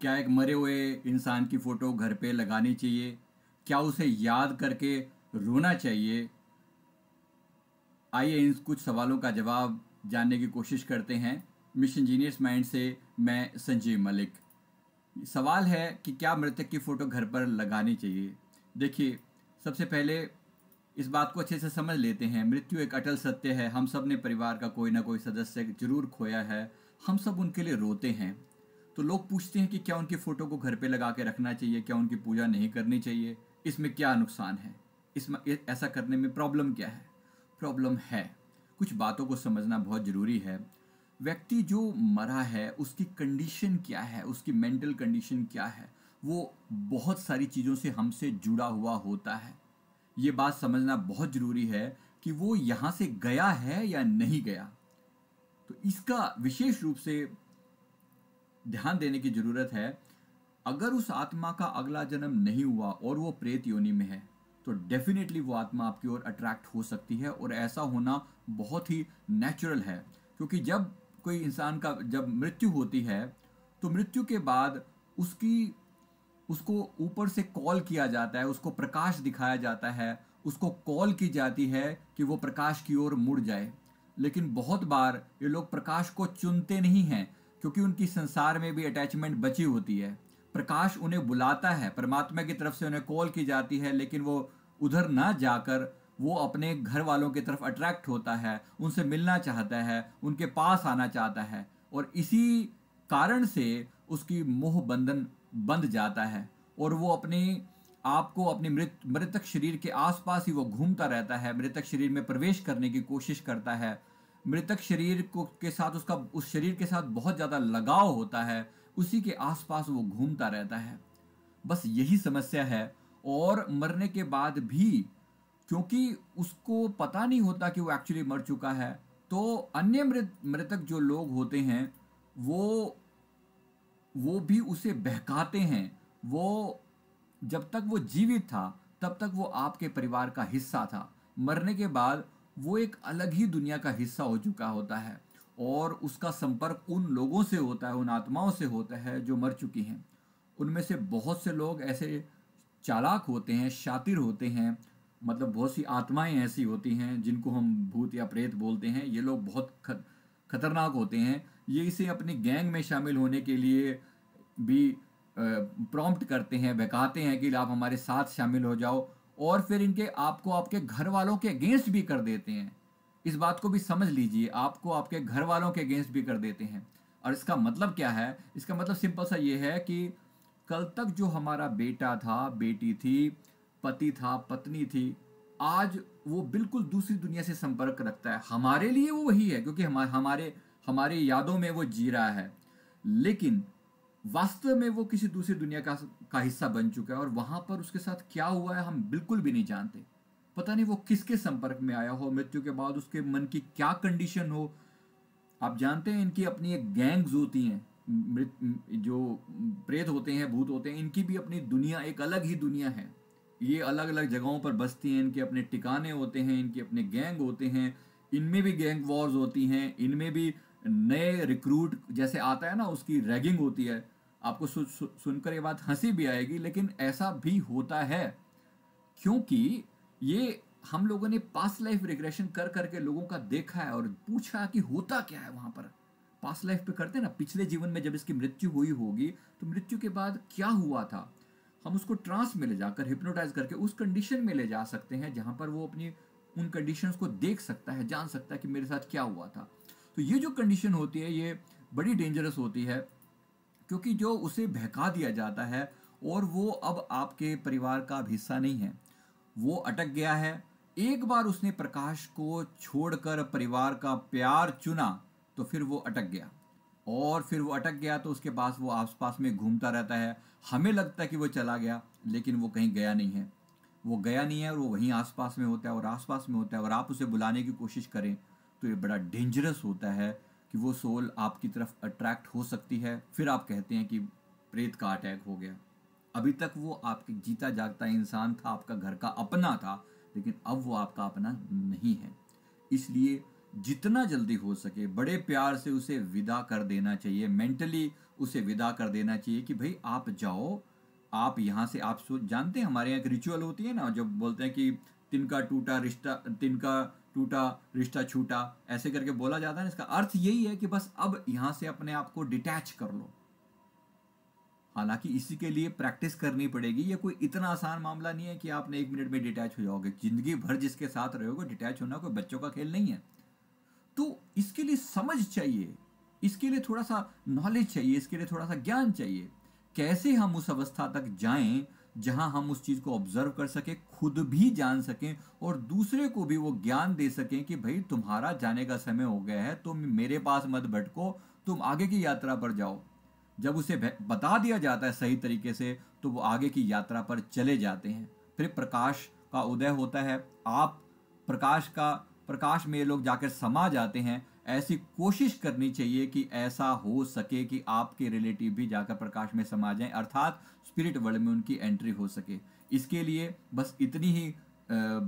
क्या एक मरे हुए इंसान की फ़ोटो घर पे लगानी चाहिए क्या उसे याद करके रोना चाहिए आइए इन कुछ सवालों का जवाब जानने की कोशिश करते हैं मिशन जीनियस माइंड से मैं संजीव मलिक सवाल है कि क्या मृतक की फ़ोटो घर पर लगानी चाहिए देखिए सबसे पहले इस बात को अच्छे से समझ लेते हैं मृत्यु एक अटल सत्य है हम सब ने परिवार का कोई ना कोई सदस्य जरूर खोया है हम सब उनके लिए रोते हैं तो लोग पूछते हैं कि क्या उनकी फ़ोटो को घर पे लगा के रखना चाहिए क्या उनकी पूजा नहीं करनी चाहिए इसमें क्या नुकसान है इसमें ऐसा करने में प्रॉब्लम क्या है प्रॉब्लम है कुछ बातों को समझना बहुत ज़रूरी है व्यक्ति जो मरा है उसकी कंडीशन क्या है उसकी मेंटल कंडीशन क्या है वो बहुत सारी चीज़ों से हमसे जुड़ा हुआ होता है ये बात समझना बहुत ज़रूरी है कि वो यहाँ से गया है या नहीं गया तो इसका विशेष रूप से ध्यान देने की जरूरत है अगर उस आत्मा का अगला जन्म नहीं हुआ और वो प्रेत योनि में है तो डेफिनेटली वो आत्मा आपकी ओर अट्रैक्ट हो सकती है और ऐसा होना बहुत ही नेचुरल है क्योंकि जब कोई इंसान का जब मृत्यु होती है तो मृत्यु के बाद उसकी उसको ऊपर से कॉल किया जाता है उसको प्रकाश दिखाया जाता है उसको कॉल की जाती है कि वो प्रकाश की ओर मुड़ जाए लेकिन बहुत बार ये लोग प्रकाश को चुनते नहीं हैं क्योंकि उनकी संसार में भी अटैचमेंट बची होती है प्रकाश उन्हें बुलाता है परमात्मा की तरफ से उन्हें कॉल की जाती है लेकिन वो उधर ना जाकर वो अपने घर वालों की तरफ अट्रैक्ट होता है उनसे मिलना चाहता है उनके पास आना चाहता है और इसी कारण से उसकी मोह बंधन बंध जाता है और वो अपने आप को अपने मृत मृतक शरीर के आसपास ही वो घूमता रहता है मृतक शरीर में प्रवेश करने की कोशिश करता है मृतक शरीर को के साथ उसका उस शरीर के साथ बहुत ज़्यादा लगाव होता है उसी के आसपास वो घूमता रहता है बस यही समस्या है और मरने के बाद भी क्योंकि उसको पता नहीं होता कि वो एक्चुअली मर चुका है तो अन्य मृत मृतक जो लोग होते हैं वो वो भी उसे बहकाते हैं वो जब तक वो जीवित था तब तक वो आपके परिवार का हिस्सा था मरने के बाद वो एक अलग ही दुनिया का हिस्सा हो चुका होता है और उसका संपर्क उन लोगों से होता है उन आत्माओं से होता है जो मर चुकी हैं उनमें से बहुत से लोग ऐसे चालाक होते हैं शातिर होते हैं मतलब बहुत सी आत्माएं ऐसी होती हैं जिनको हम भूत या प्रेत बोलते हैं ये लोग बहुत खतरनाक होते हैं ये इसे अपने गैंग में शामिल होने के लिए भी प्रॉम्प्ट करते हैं बहकाते हैं कि आप हमारे साथ शामिल हो जाओ और फिर इनके आपको आपके घर वालों के अगेंस्ट भी कर देते हैं इस बात को भी समझ लीजिए आपको आपके घर वालों के अगेंस्ट भी कर देते हैं और इसका मतलब क्या है इसका मतलब सिंपल सा ये है कि कल तक जो हमारा बेटा था बेटी थी पति था पत्नी थी आज वो बिल्कुल दूसरी दुनिया से संपर्क रखता है हमारे लिए वो वही है क्योंकि हमारे हमारे यादों में वो जी रहा है लेकिन वास्तव में वो किसी दूसरी दुनिया का का हिस्सा बन चुका है और वहां पर उसके साथ क्या हुआ है हम बिल्कुल भी नहीं जानते पता नहीं वो किसके संपर्क में आया हो मृत्यु के बाद उसके मन की क्या कंडीशन हो आप जानते हैं इनकी अपनी एक गैंग्स होती हैं मृत जो प्रेत होते हैं भूत होते हैं इनकी भी अपनी दुनिया एक अलग ही दुनिया है ये अलग अलग जगहों पर बसती हैं इनके अपने टिकाने होते हैं इनके अपने गैंग होते हैं इनमें भी गैंग वॉर्स होती हैं इनमें भी नए रिक्रूट जैसे आता है ना उसकी रैगिंग होती है आपको सु, सु, सुनकर ये बात हंसी भी आएगी लेकिन ऐसा भी होता है क्योंकि ये हम लोगों ने पास लाइफ रिग्रेशन कर करके लोगों का देखा है और पूछा कि होता क्या है वहां पर पास्ट लाइफ पे करते हैं ना पिछले जीवन में जब इसकी मृत्यु हुई होगी तो मृत्यु के बाद क्या हुआ था हम उसको ट्रांस में ले जाकर हिप्नोटाइज करके उस कंडीशन में ले जा सकते हैं जहां पर वो अपनी उन कंडीशंस को देख सकता है जान सकता है कि मेरे साथ क्या हुआ था तो ये जो कंडीशन होती है ये बड़ी डेंजरस होती है क्योंकि जो उसे बहका दिया जाता है और वो अब आपके परिवार का हिस्सा नहीं है वो अटक गया है एक बार उसने प्रकाश को छोड़कर परिवार का प्यार चुना तो फिर वो अटक गया और फिर वो अटक गया तो उसके पास वो आसपास में घूमता रहता है हमें लगता है कि वो चला गया लेकिन वो कहीं गया नहीं है वो गया नहीं है और वो वहीं आसपास में होता है और आसपास में होता है और आप उसे बुलाने की कोशिश करें तो ये बड़ा डेंजरस होता है कि वो सोल आपकी तरफ अट्रैक्ट हो सकती है फिर आप कहते हैं कि प्रेत का अटैक हो गया अभी तक वो आपके जीता जागता इंसान था आपका घर का अपना था लेकिन अब वो आपका अपना नहीं है इसलिए जितना जल्दी हो सके बड़े प्यार से उसे विदा कर देना चाहिए मेंटली उसे विदा कर देना चाहिए कि भाई आप जाओ आप यहाँ से आप जानते हैं हमारे यहाँ एक रिचुअल होती है ना जब बोलते हैं कि तिनका टूटा रिश्ता तिनका टूटा रिश्ता छूटा ऐसे करके बोला जाता है इसका अर्थ यही है कि बस अब यहां से अपने आप को डिटैच कर लो हालांकि इसी के लिए प्रैक्टिस करनी पड़ेगी ये कोई इतना आसान मामला नहीं है कि आपने एक मिनट में डिटैच हो जाओगे जिंदगी भर जिसके साथ रहोगे डिटैच होना कोई बच्चों का खेल नहीं है तो इसके लिए समझ चाहिए इसके लिए थोड़ा सा नॉलेज चाहिए इसके लिए थोड़ा सा ज्ञान चाहिए कैसे हम उस अवस्था तक जाएं जहां हम उस चीज़ को ऑब्जर्व कर सकें खुद भी जान सकें और दूसरे को भी वो ज्ञान दे सकें कि भाई तुम्हारा जाने का समय हो गया है तुम मेरे पास मत भटको तुम आगे की यात्रा पर जाओ जब उसे बता दिया जाता है सही तरीके से तो वो आगे की यात्रा पर चले जाते हैं फिर प्रकाश का उदय होता है आप प्रकाश का प्रकाश में लोग जाकर समा जाते हैं ऐसी कोशिश करनी चाहिए कि ऐसा हो सके कि आपके रिलेटिव भी जाकर प्रकाश में समा जाएं अर्थात स्पिरिट वर्ल्ड में उनकी एंट्री हो सके इसके लिए बस इतनी ही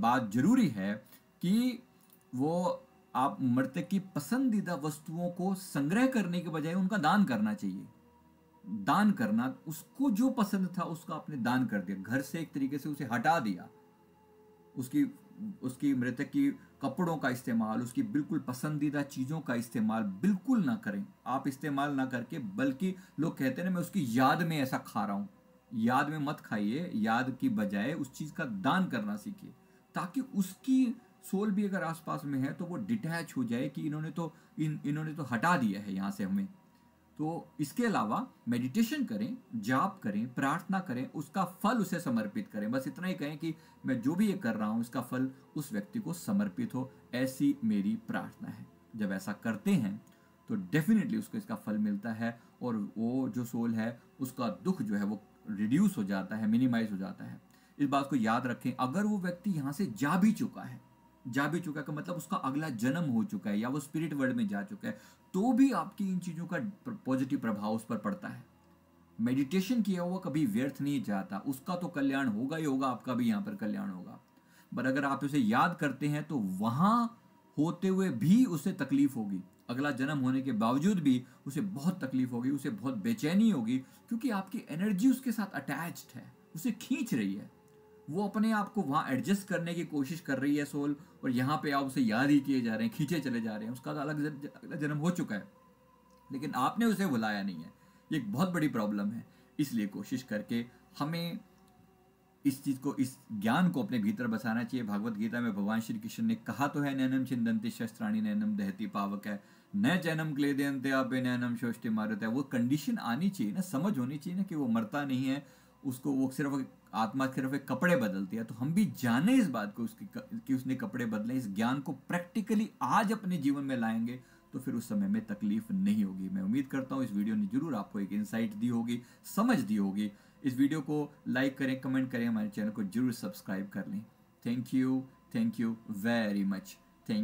बात जरूरी है कि वो आप मृतक की पसंदीदा वस्तुओं को संग्रह करने के बजाय उनका दान करना चाहिए दान करना उसको जो पसंद था उसका आपने दान कर दिया घर से एक तरीके से उसे हटा दिया उसकी उसकी मृतक की कपड़ों का इस्तेमाल उसकी बिल्कुल पसंदीदा चीज़ों का इस्तेमाल बिल्कुल ना करें आप इस्तेमाल ना करके बल्कि लोग कहते हैं ना मैं उसकी याद में ऐसा खा रहा हूँ याद में मत खाइए याद की बजाय उस चीज़ का दान करना सीखिए ताकि उसकी सोल भी अगर आसपास में है तो वो डिटैच हो जाए कि इन्होंने तो इन इन्होंने तो हटा दिया है यहाँ से हमें तो इसके अलावा मेडिटेशन करें जाप करें प्रार्थना करें उसका फल उसे समर्पित करें बस इतना ही कहें कि मैं जो भी ये कर रहा हूँ इसका फल उस व्यक्ति को समर्पित हो ऐसी मेरी प्रार्थना है जब ऐसा करते हैं तो डेफिनेटली उसको इसका फल मिलता है और वो जो सोल है उसका दुख जो है वो रिड्यूस हो जाता है मिनिमाइज हो जाता है इस बात को याद रखें अगर वो व्यक्ति यहाँ से जा भी चुका है जा भी चुका है मतलब उसका अगला जन्म हो चुका है या वो स्पिरिट वर्ल्ड में जा चुका है तो भी आपकी इन चीज़ों का पॉजिटिव प्रभाव उस पर पड़ता है मेडिटेशन किया हुआ कभी व्यर्थ नहीं जाता उसका तो कल्याण होगा ही होगा आपका भी यहाँ पर कल्याण होगा पर अगर आप उसे याद करते हैं तो वहां होते हुए भी उसे तकलीफ होगी अगला जन्म होने के बावजूद भी उसे बहुत तकलीफ होगी उसे बहुत बेचैनी होगी क्योंकि आपकी एनर्जी उसके साथ अटैच्ड है उसे खींच रही है वो अपने आप को वहाँ एडजस्ट करने की कोशिश कर रही है सोल और यहाँ पे आप उसे याद ही किए जा रहे हैं खींचे चले जा रहे हैं उसका तो अलग जन्म हो चुका है लेकिन आपने उसे बुलाया नहीं है ये एक बहुत बड़ी प्रॉब्लम है इसलिए कोशिश करके हमें इस चीज़ को इस ज्ञान को अपने भीतर बसाना चाहिए भगवत गीता में भगवान श्री कृष्ण ने कहा तो है नैनम छिंदंती शस्त्राणी नैनम दहती पावक है न जन्म क्ले देते आप नैनम शोष्टि मारत है वो कंडीशन आनी चाहिए ना समझ होनी चाहिए ना कि वो मरता नहीं है उसको वो सिर्फ आत्मा सिर्फ एक कपड़े बदलती है तो हम भी जाने इस बात को उसकी कि उसने कपड़े बदले इस ज्ञान को प्रैक्टिकली आज अपने जीवन में लाएंगे तो फिर उस समय में तकलीफ नहीं होगी मैं उम्मीद करता हूँ इस वीडियो ने जरूर आपको एक इंसाइट दी होगी समझ दी होगी इस वीडियो को लाइक करें कमेंट करें हमारे चैनल को जरूर सब्सक्राइब कर लें thank you thank you very much